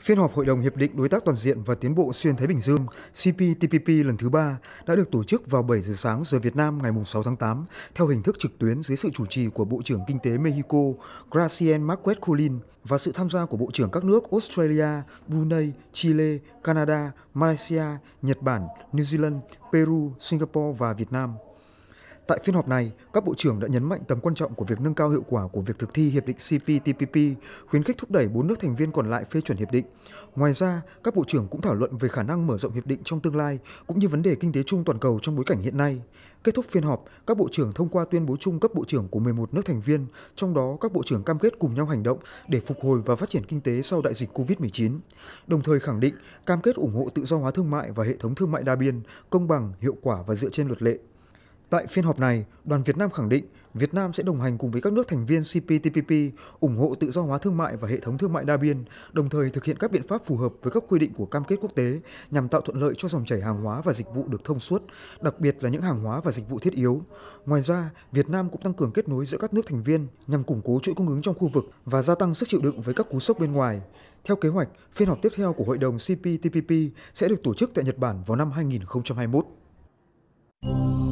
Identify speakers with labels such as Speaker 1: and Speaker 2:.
Speaker 1: Phiên họp Hội đồng Hiệp định Đối tác Toàn diện và Tiến bộ Xuyên Thái Bình Dương CPTPP lần thứ ba đã được tổ chức vào 7 giờ sáng giờ Việt Nam ngày 6 tháng 8 theo hình thức trực tuyến dưới sự chủ trì của Bộ trưởng Kinh tế Mexico Gracien Marquez Colin và sự tham gia của Bộ trưởng các nước Australia, Brunei, Chile, Canada, Malaysia, Nhật Bản, New Zealand, Peru, Singapore và Việt Nam. Tại phiên họp này, các bộ trưởng đã nhấn mạnh tầm quan trọng của việc nâng cao hiệu quả của việc thực thi hiệp định CPTPP, khuyến khích thúc đẩy bốn nước thành viên còn lại phê chuẩn hiệp định. Ngoài ra, các bộ trưởng cũng thảo luận về khả năng mở rộng hiệp định trong tương lai cũng như vấn đề kinh tế chung toàn cầu trong bối cảnh hiện nay. Kết thúc phiên họp, các bộ trưởng thông qua tuyên bố chung cấp bộ trưởng của 11 nước thành viên, trong đó các bộ trưởng cam kết cùng nhau hành động để phục hồi và phát triển kinh tế sau đại dịch COVID-19. Đồng thời khẳng định cam kết ủng hộ tự do hóa thương mại và hệ thống thương mại đa biên, công bằng, hiệu quả và dựa trên luật lệ. Tại phiên họp này, đoàn Việt Nam khẳng định Việt Nam sẽ đồng hành cùng với các nước thành viên CPTPP ủng hộ tự do hóa thương mại và hệ thống thương mại đa biên, đồng thời thực hiện các biện pháp phù hợp với các quy định của cam kết quốc tế nhằm tạo thuận lợi cho dòng chảy hàng hóa và dịch vụ được thông suốt, đặc biệt là những hàng hóa và dịch vụ thiết yếu. Ngoài ra, Việt Nam cũng tăng cường kết nối giữa các nước thành viên nhằm củng cố chuỗi cung ứng trong khu vực và gia tăng sức chịu đựng với các cú sốc bên ngoài. Theo kế hoạch, phiên họp tiếp theo của Hội đồng CPTPP sẽ được tổ chức tại Nhật Bản vào năm 2021.